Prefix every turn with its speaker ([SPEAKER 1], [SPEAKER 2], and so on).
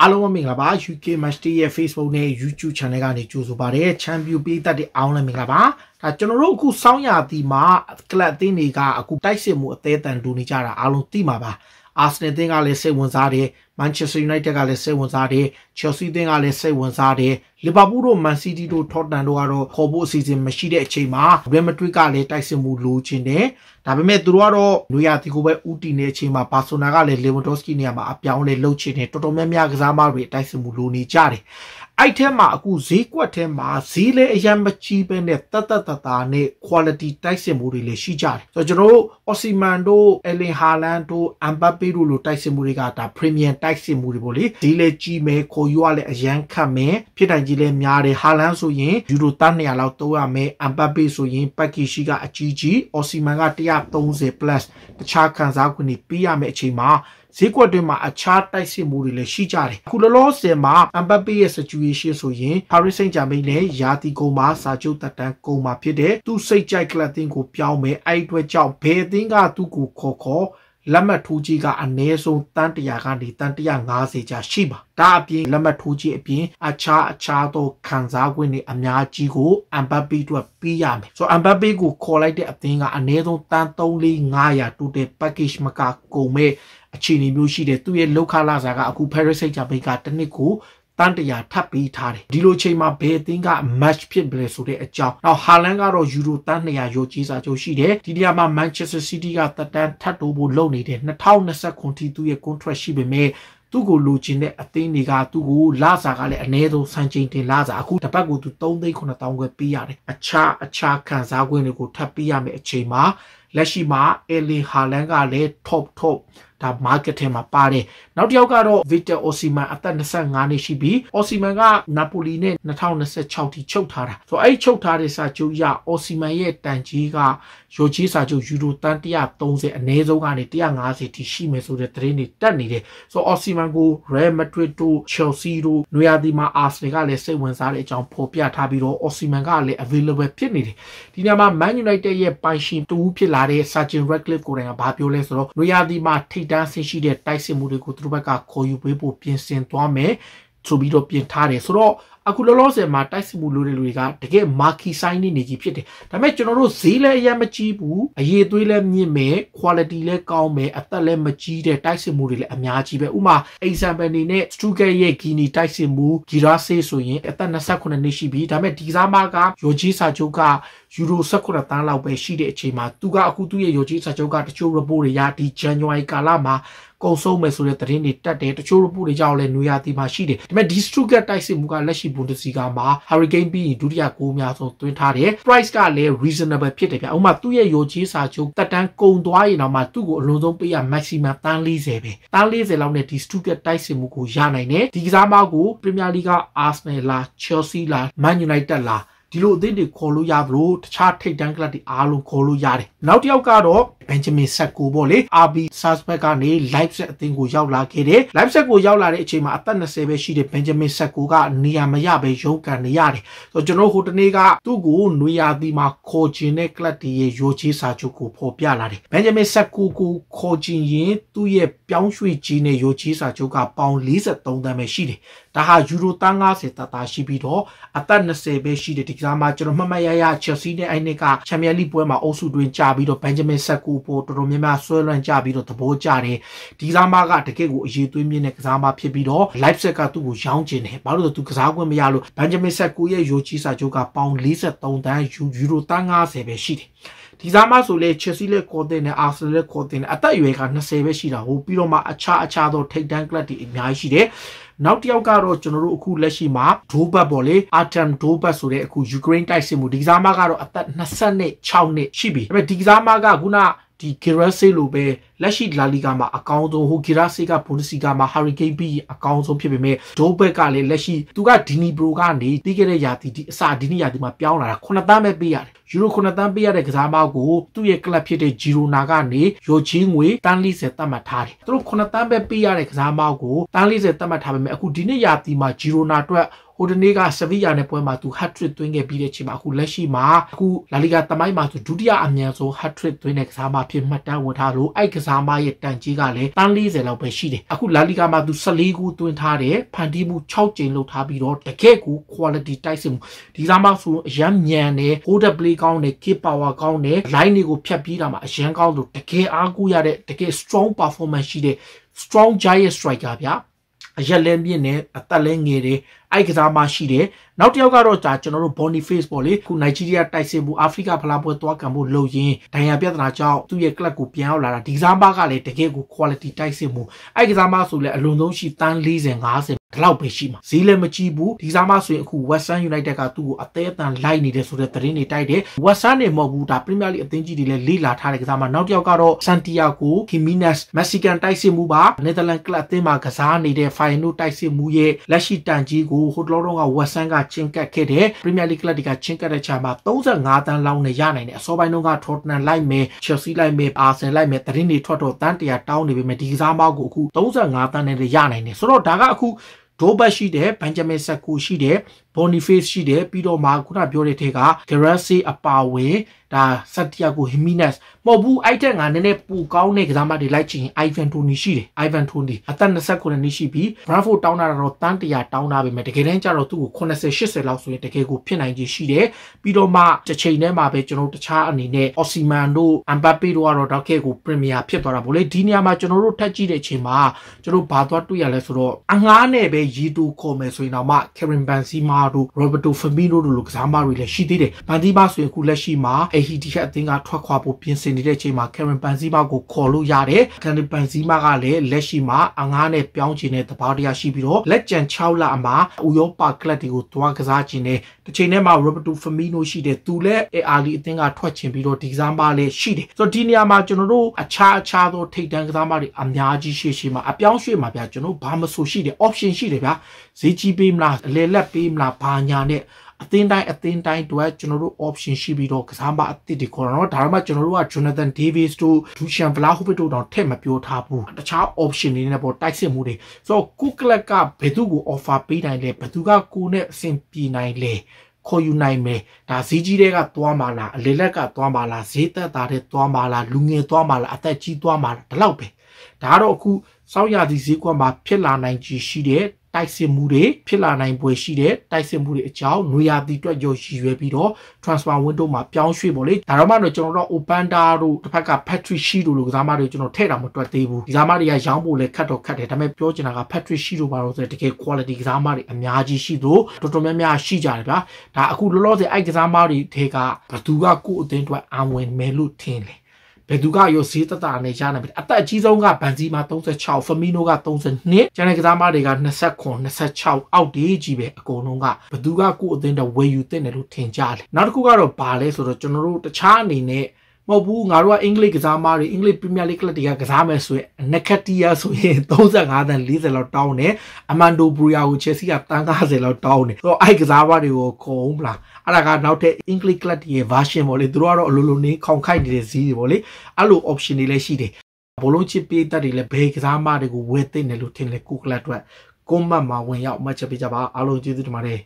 [SPEAKER 1] အားလုံးမင်္ဂလာပါ UK Master ရဲ့ Facebook နဲ့ YouTube Channel ကနေကြိုဆိုပါရစေ။ Champion ပြည်သက်တဲ့အောင်လည်းမင်္ဂလာပါ။ဒါကျွန်တော်တို့အခုစောင်းရာသီမှာကလပ်အသင်းတွေကအခုတိုက်စစ်မှုအသေးအတန်တူနေကြတာအားလုံးသိမှာပါ။ Arsenal အသင်းကလည်းစိတ်ဝင်စားတယ်မန်ချက်စတာယူနိုက်တက်ကလည်းစိတ်ဝင်စားတယ်ချယ်ဆီသင်းကလည်းစိတ်ဝင်စားတယ်လီဗာပူးတို့မန်စီးတီးတို့ထော့တန်တို့ကတော့ခေါ်ဖို့အစီအစဉ်မရှိတဲ့အချိန်မှာရယ်မဒရစ်ကလည်းတိုက်စစ်မှုလိုချင်တယ်ဒါပေမဲ့သူတို့ကတော့နွေရာသီကိုပဲဦးတည်နေတဲ့အချိန်မှာဘာဆိုနာကလည်းလေဝန်ဒေါ့စကီနေရာမှာအပြောင်းလဲလှုပ်ချင်တယ်တော်တော်များများကစားမတွေတိုက်စစ်မှုလိုနေကြတယ်အဲ့ထဲမှာအခုဈေးကွက်ထဲမှာဈေးလည်းအရင်မကြီးပဲနဲ့တတ်တတ်တတာနဲ့ quality တိုက်စစ်မှုတွေလည်းရှိကြတယ်ဆိုတော့ကျွန်တော်တို့ Osimhen တို့ Erling Haaland တို့ Mbappe တို့လိုတိုက်စစ်မှုတွေကဒါ premium တိုက်စစ်မှုတွေပေါ့လေဒီလဲကြီးမယ်ခိုယူရလဲအရန်ခတ်မယ်ဖြစ်နိုင်ကြီးလဲများတယ်ဟာလန်ဆိုရင်ယူရိုသား200လောက်သုံးရမယ်အမ်ပတ်ပေဆိုရင်ပက်ကီရှိကအကြီးကြီးအော်စီမန်က130 plus တခြားခံစားခွင့်တွေပေးရမယ်အချိန်မှာဈေးကွက်တွင်မှာအခြားတိုက်စစ်မှုတွေလည်းရှိကြတယ်အခုလောလောဆယ်မှာအမ်ပတ်ပေရဲ့ situation ဆိုရင် Paris Saint-Germain နဲ့ယာတီကုံမှာစာချုပ်တက်တန်းကုံမှာဖြစ်တဲ့သူစိတ်ကြိုက်ကလပ်တင်းကိုပြောင်းမယ်အဲ့အတွက်ကြောင့်ဘယ်အသင်းကသူ့ကိုခေါ်ခေါ်လက်မှတ်ထိုးကြီးကအနည်းဆုံးတန်တရာကနေတန်150ကြာရှိပါဒါအပြင်လက်မှတ်ထိုးကြီးအပြင်အခြားအခြားသောခံစား권တွေအများကြီးကိုအမ်ဘပ်ပီတို့ပေးရမယ်ဆိုအမ်ဘပ်ပီကိုခေါ်လိုက်တဲ့အသင်းကအနည်းဆုံးတန်3-4-500 total package မကကုန်မဲ့အခြေအနေမျိုးရှိတယ်သူရဲ့လောက်ခလာစာကအခု Paris Saint-Germain ကတစ်နှစ်ကိုတန်တရာထပ်ပေးထားတယ်ဒီလိုချိန်မှာဘယ်အသင်းက match ဖြစ်ပလဲဆိုတဲ့အကြောင်းနောက်ဟာလန်ကတော့ယူရိုတန်200ရိုကြီးစာချုပ်ရှိတယ်ဒီနေရာမှာ Manchester City ကတက်တန်းထပ်တိုးဖို့လုပ်နေတယ်2029ထိသူ့ရဲ့ contract ရှိပေမဲ့သူ့ကိုလိုချင်တဲ့အသင်းတွေကသူ့ကိုလာစာကလည်းအ ਨੇ ဆုံးစံချိန်တင်လာစာအခုတစ်ပတ်ကိုသူ3,900ခွဲပေးရတယ်အခြားအခြားခံစားခွင့်တွေကိုထပ်ပေးရမယ့်အချိန်မှာလက်ရှိမှာ LA ဟာလန်ကလည်း top top ဒါ marketing မှာပါတယ်နောက်တစ်ယောက်ကတော့ Victor Osimhen အသက်25နှစ်ရှိပြီး Osimhen က Napoli နဲ့2026ထိချုပ်ထားတာဆိုတော့အဲ့ချုပ်ထားတဲ့စာချုပ်ရ Osimhen ရဲ့တန်ကြီးကရိုချီစာချုပ်ယူရိုတန်130အနည်းဆုံးကနေ150ထိရှိမယ်ဆိုတဲ့သတင်းတွေတက်နေတယ်ဆိုတော့ Osimhen ကို Real Madrid တို့ Chelsea တို့နွေရာသီမှာ Arsenal ကလည်းစိတ်ဝင်စားတဲ့အကြောင်းဖော်ပြထားပြီးတော့ Osimhen ကလည်း available ဖြစ်နေတယ်ဒီနေရာမှာ Man United ရဲ့ပိုင်ရှင်တူဖြစ်လာတဲ့ Sergio Ratcliffe ကိုယ်တိုင်ကဘာပြောလဲဆိုတော့နွေရာသီမှာထိတန်းဆင်းရှိတဲ့တိုက်စစ်မှုတွေကိုသူတို့ဘက်ကခေါ်ယူပေးဖို့ပြင်ဆင်သွားမယ်ဆိုပြီးတော့ပြင်ထားတယ်ဆိုတော့အခုလောလောဆယ်မှာတိုက်စစ်မှုလိုတဲ့လူတွေကတကယ်မာကီဆိုင်နေနေကြီးဖြစ်တယ်ဒါပေမဲ့ကျွန်တော်တို့ဈေးလည်းအရင်မကြီးဘူးအရေးသွေးလည်းမြင့်မယ် quality လည်းကောင်းမယ်အသက်လည်းမကြီးတဲ့တိုက်စစ်မှုတွေလည်းအများကြီးပဲဥမာ example အနေနဲ့ Stuka ရဲ့ဂီနီတိုက်စစ်မှု Girase ဆိုရင်အသက်28နှစ်ရှိပြီဒါပေမဲ့ဒီစားမကယောဂျီစာချုပ်ကယူရို18တန်းလောက်ပဲရှိတဲ့အချိန်မှာသူကအခုသူ့ရဲ့ယောဂျီစာချုပ်ကတချို့ report တွေရဒီ January ကာလမှာကုန်ဆုံးမယ်ဆိုတဲ့သတင်းတွေတက်တယ်တချို့ report တွေကြောင့်လည်းနွေရာသီမှာရှိတယ်ဒါပေမဲ့ဒီ Stuka တိုက်စစ်မှုကလက်ရှိဘွန်ဒစီကာမှာ Hurricane ပြီးရင်ဒုတိယကိုအများဆုံးသွင်းထားတယ် price ကလည်း reasonable ဖြစ်တယ်ဗျဥပမာသူ့ရဲ့ရိုချီးစာချုပ်တက်တန်းကုန်သွားရင်တော့မှသူ့ကိုအလွန်ဆုံးပေးရ maximum တန်း40ပဲတန်း40လောက်နဲ့ဒီ Stuttgart တိုက်စစ်မှုကိုရနိုင်တယ်ဒီကစားမကို Premier League က Arsenal လား Chelsea လား Man United လားဒီလိုအသင်းတွေခေါ်လို့ရသလိုတခြားထိပ်တန်းကလပ်တွေအားလုံးခေါ်လို့ရတယ်နောက်တစ်ယောက်ကတော့ဘန်ဂျမင်ဆက်ကိုပေါ့လေ RB Salzburg ကနေ Leipzig အသင်းကိုရောက်လာခဲ့တယ် Leipzig ကိုရောက်လာတဲ့အချိန်မှာအသက်20ပဲရှိတဲ့ Benjamin Sacco ကနေရာမရပဲရုန်းကန်နေရတယ်ဆိုတော့ကျွန်တော်ဟိုတနေ့ကသူ့ကိုနွေရာသီမှာခေါ်ချင်တဲ့ကလပ်တီရဲ့ရိုချေးစာချုပ်ကိုပေါ်ပြလာတယ် Benjamin Sacco ကိုခေါ်ချင်ရင်သူ့ရဲ့ပြောင်းရွှေ့ခြင်းနဲ့ရိုချေးစာချုပ်ကပေါင်43သန်းပဲရှိတယ်ဒါဟာယူရိုတန်း90တတာရှိပြီးတော့အသက်20ပဲရှိတဲ့ဒီကစားမှာကျွန်တော်မှတ်မှတ်ရရ Chelsea နဲ့အဲ့နှစ်က Champions League ပွဲမှာအုပ်စုတွင်ကြာပြီးတော့ Benjamin Sacco ပိုပိုတော်တော်များများဆွဲလွန့်ကြပြီးတော့သဘောကျတယ်ဒီစားမကတကယ့်ကိုအရေးသွေးမြင့်တဲ့ကစားမဖြစ်ပြီးတော့ live set ကသူ့ကိုရောင်းကျင်တယ်ဘာလို့လဲဆိုတော့သူကစားခွင့်မရလို့ Benjamin Sesko ရဲ့ယိုချီစာချုပ်ကပေါင်43တန်းယူရိုတန်း90ပဲရှိတယ်ဒီစားမဆိုလဲ Chelsea လက်ကော်တင်နဲ့ Arsenal လက်ကော်တင်အသက်အရွယ်က20ပဲရှိတာဟိုပြီးတော့မှအခြားအခြားသောထိပ်တန်းကလပ်တွေအများကြီးရှိတယ်နောက်တစ်ယောက်ကတော့ကျွန်တော်တို့အခုလက်ရှိမှာဒိုးဘတ်ပေါ့လေအာတမ်ဒိုးဘတ်ဆိုတဲ့အခုယူကရိန်းတိုက်စစ်မှုဒီကစားမကတော့အသက်26နှစ်6နှစ်ရှိပြီဒါပေမဲ့ဒီကစားမကခုနဒီ Gerase လိုပဲလက်ရှိလာလီဂါမှာအကောင်းဆုံးဟိုဂီရာစေကဘွန်ဒစီဂါမှာဟာရီကိန်းပြီးအကောင်းဆုံးဖြစ်ပေမဲ့ဒိုးဘက်ကလည်းလက်ရှိသူကဒီနီဘရိုကနေတီးခဲ့တဲ့ယာတီဒီအစဒီနီယာတီမှာပြောင်းလာတာ9တန်းပဲပေးရတယ်ယူရို9တန်းပေးရတဲ့ကစားမကိုသူ့ရဲ့ကလပ်ဖြစ်တဲ့ဂျီရိုနာကနေရိုချင်းငွေတန်း၄၀သတ်မှတ်ထားတယ်သူတို့9တန်းပဲပေးရတဲ့ကစားမကိုတန်း၄၀သတ်မှတ်ထားပေမဲ့အခုဒီနေ့ယာတီမှာဂျီရိုနာအတွက်ဟိုဒီနေ့ကဆဗီယာနဲ့ပွဲမှာသူ hat trick သွင်းခဲ့ပြီးတဲ့ချိန်မှာအခုလက်ရှိမှာအခုလာလီဂါတမိုင်းမှာသူဒုတိယအမြန်ဆုံး hat trick သွင်းတဲ့ကစားမဖြစ်မှတ်တမ်းဝင်ထားလို့အဲ့ကစားမရဲ့တန်ကြီးကလည်းတန်း40လောက်ပဲရှိတယ်အခုလာလီဂါမှာသူ14ဂိုးသွင်းထားတယ်ဖန်တီးမှု6ကြိမ်လုပ်ထားပြီးတော့တကယ့်ကို quality တိုက်စစ်မှုဒီစားမဆိုအရမ်းမြန်တယ် hold up play ကောင်းတယ် kick power ကောင်းတယ် line တွေကိုဖြတ်ပြီးတာမှာအရန်ကောင်းလို့တကယ်အားကိုးရတဲ့တကယ် strong performance ရှိတဲ့ strong giant striker ဗျာအရက်လဲမြင့်တယ်အသက်လဲငယ်တယ်အဲ့ကစားမရှိတယ်နောက်တစ်ယောက်ကတော့ဒါကျွန်တော်တို့ Boniface ပေါ့လေခု Nigeria တိုက်စစ်မှုအာဖရိကဖလားပွဲသွားကံမှုလုပ်ရင်းဒိုင်ယာပြဿနာကြောင့်သူ့ရဲ့ club ကိုပြန်ရောက်လာတာဒီကစားမကလည်းတကယ်ကို quality တိုက်စစ်မှုအဲ့ကစားမဆိုလဲအလွန်ဆုံးရှိတန်း40 50ဒီလောက်ပဲရှိမှာဈေးလည်းမကြီးဘူးဒီစားမဆိုရင်အခု West Ham United ကသူ့ကိုအသေးအတန်လိုက်နေတယ်ဆိုတဲ့သတင်းတွေတိုက်တယ် West Ham နေမဟုတ်ဘူးဒါ Premier League အသင်းကြီးတွေလည်းလေ့လာထားတဲ့ကစားမနောက်တစ်ယောက်ကတော့ Santiago Jimenez Mexican တိုက်စစ်မှုပါ Netherlands club အသင်းမှာကစားနေတဲ့ Feyenoord တိုက်စစ်မှုရဲ့လက်ရှိတန်ကြီးကိုဟိုတလုံးတော့ကဝက်ဆန်ကချင်းကတ်ခဲ့တယ်ပရီးမီယာလိဂ်ကလပ်တွေကချင်းကတ်တဲ့ခြေမှာ35တန်းလောင်းနဲ့ရနိုင်တယ်အစောပိုင်းတုန်းကထော့တနမ်လိုက်မယ်ချယ်ဆီလိုက်မယ်အာဆင်လိုက်မယ်တရင်တွေထွက်တော့တန်းတရာတောင်းနေပေမဲ့ဒီကစားမောက်ကိုအခု35တန်းနဲ့ရနိုင်တယ်ဆိုတော့ဒါကအခုဒိုဘတ်ရှိတယ်ဘန်ဂျမင်ဆက်ကူရှိတယ် Boniface ရှိတယ်ပြီးတော့မှခုနပြောတဲ့ထဲက Garasi အပါဝင်ဒါ Santiago Jimenez မဟုတ်ဘူးအဲ့တက်ငါနည်းနည်းပူကောင်းတဲ့ကစားမတွေလိုက်ချင် Ivan Toni ရှိတယ် Ivan Toni အသက်29နှစ်ရှိပြီး Brentford တောင်းတာတော့တန်း100တောင်းတာပဲမြဲတကယ်တမ်းကျတော့သူ့ကို80 80လောက်ဆိုရင်တကယ်ကိုဖြစ်နိုင်ခြေရှိတယ်ပြီးတော့မှတစ်ချိန်တည်းမှာပဲကျွန်တော်တခြားအနေနဲ့ Osimhen တို့ Mbappe တို့ကတော့တော့ခဲ့ကို Premier ဖြစ်သွားတာဗောလေဒီနေရာမှာကျွန်တော်တို့ထပ်ကြည့်တဲ့အချိန်မှာကျွန်တော်ဘာသွားတွေ့ရလဲဆိုတော့အငားနဲ့ပဲရီတူခေါ်မယ်ဆိုရင်တော့မှ Kevin Benzema တို့ Roberto Firmino တို့လိုကစားမတွေလည်းရှိသေးတယ်။ပန်ဇီမာဆိုရင်အခုလက်ရှိမှာ AHD ရဲ့အသင်းကထွက်ခွာဖို့ပြင်ဆင်နေတဲ့အချိန်မှာ Karen ပန်ဇီမာကိုခေါ်လို့ရတယ်။ Karen ပန်ဇီမာကလည်းလက်ရှိမှာအငားနဲ့ပြောင်းချင်တဲ့သဘောတရားရှိပြီးတော့လက်ကျန်6လအမှာဥရောပကလပ်တွေကိုသွားကစားချင်တဲ့တစ်ချိန်တည်းမှာ Roberto Firmino ရှိတယ်သူလည်း AR အသင်းကထွက်ချင်ပြီးတော့ဒီကစားမလည်းရှိတယ်ဆိုတော့ဒီနေရာမှာကျွန်တော်တို့အခြားအခြားသောထိပ်တန်းကစားမတွေအများကြီးရှိရှိမှာ အပြောင်းရွှေ့မှာဗျာကျွန်တော်ဘာမဆိုရှိတယ် option ရှိတယ်ဗျာဈေးကြီးပေးမလားအလေလက်ပေးမလားဘာညာနဲ့အသင်းတိုင်းအသင်းတိုင်းတို့ကကျွန်တော်တို့ option ရှိပြီးတော့ကစားမအသစ်တွေခေါ်တာနော်ဒါမှမဟုတ်ကျွန်တော်တို့က Jonathan Davis တို့ Dusan Vlahovic တို့တောင်ထည့်မပြောထားဘူးတခြား option တွေနဲ့ပေါ့တိုက်စစ်မှုတွေဆိုတော့ကိုကလပ်ကဘယ်သူကို offer ပေးနိုင်လဲဘယ်သူကကိုနဲ့အဆင်ပြေနိုင်လဲခေါ်ယူနိုင်မယ်ဒါဈေးကြီးတွေကသွားမလားအလေလက်ကသွားမလားဈေးသက်သာတဲ့သွားမလားလူငယ်သွားမလားအသက်ကြီးသွားမလားဒီလောက်ပဲဒါကတော့အခုစောက်ရသည့်ဈေးကွက်မှာဖြစ်လာနိုင်ချေရှိတဲ့တိုက်စစ်မှုတွေဖြစ်လာနိုင်ပွဲရှိတဲ့တိုက်စစ်မှုတွေအကြောင်းနွေရာသီအတွက်ရောရည်ရွယ်ပြီးတော့ transfer window မှာပြောင်းရွှေ့ပေါ့လေဒါတော့မှတော့ကျွန်တော်တို့ Opanda တို့တစ်ဖက်က Patrick Shee တို့လိုကစားမတွေကျွန်တော်ထည့်တာမတွက်သေးဘူးကစားမတွေကရောင်းဖို့လည်းခက်တော့ခက်တယ်ဒါပေမဲ့ပြောချင်တာက Patrick Shee တို့ပါတော့ဆိုတကယ် quality ကစားမတွေအများကြီးရှိသူတော်တော်များများရှိကြတယ်ဗျာဒါအခုလောလောဆယ်အဲ့ကစားမတွေထဲကဘသူကကိုယ့်အသင်းအတွက်အဝင်မယ်လို့ထင်တယ်ဘယ်သူကရောဈေးသက်သာနဲ့ရနိုင်ပြီအသက်အကြီးဆုံးကဘန်စီမာ36ဖမီနိုက32ကျန်တဲ့ကစားသမားတွေက29 26အောက်ဒီကြီးပဲအကုန်လုံးကဘယ်သူကကိုယ့်အသင်းတော်ဝယ်ယူသင့်တယ်လို့ထင်ကြတယ်နောက်တစ်ခုကတော့ဘာလဲဆိုတော့ကျွန်တော်တို့တခြားအနေနဲ့မဟုတ်ဘူးငါတို့ကအင်္ဂလိပ်ကစားမားတွေအင်္ဂလိပ်ပရီးမီယာလိဂ်ကလပ်တွေကကစားမယ်ဆိုရင်အနက်ခက်တီးယားဆိုရင်35တန်40လောက်တောင်းတယ်အမန်ဒိုဘရူယာကိုချက်စီကတန်90လောက်တောင်းတယ်ဆိုတော့အဲ့ကစားမားတွေကိုခေါ်အောင်မလားအဲ့ဒါကနောက်ထပ်အင်္ဂလိပ်ကလပ်တွေရဲ့ version ပေါ့လေသူတို့ကတော့အလိုလိုနေခေါင်ခိုက်နေတဲ့ဇီးတွေပေါ့လေအဲ့လို option တွေလည်းရှိတယ်ဘလုံးချစ်ပေးတတ်တွေလည်းဘယ်ကစားမားတွေကိုဝယ်သိမ့်တယ်လို့ထင်လဲကိုကလပ်အတွက်ကွန်မန့်မှာဝင်ရောက်မှတ်ချက်ပေးကြပါအားလုံးကျေးဇူးတင်ပါတယ်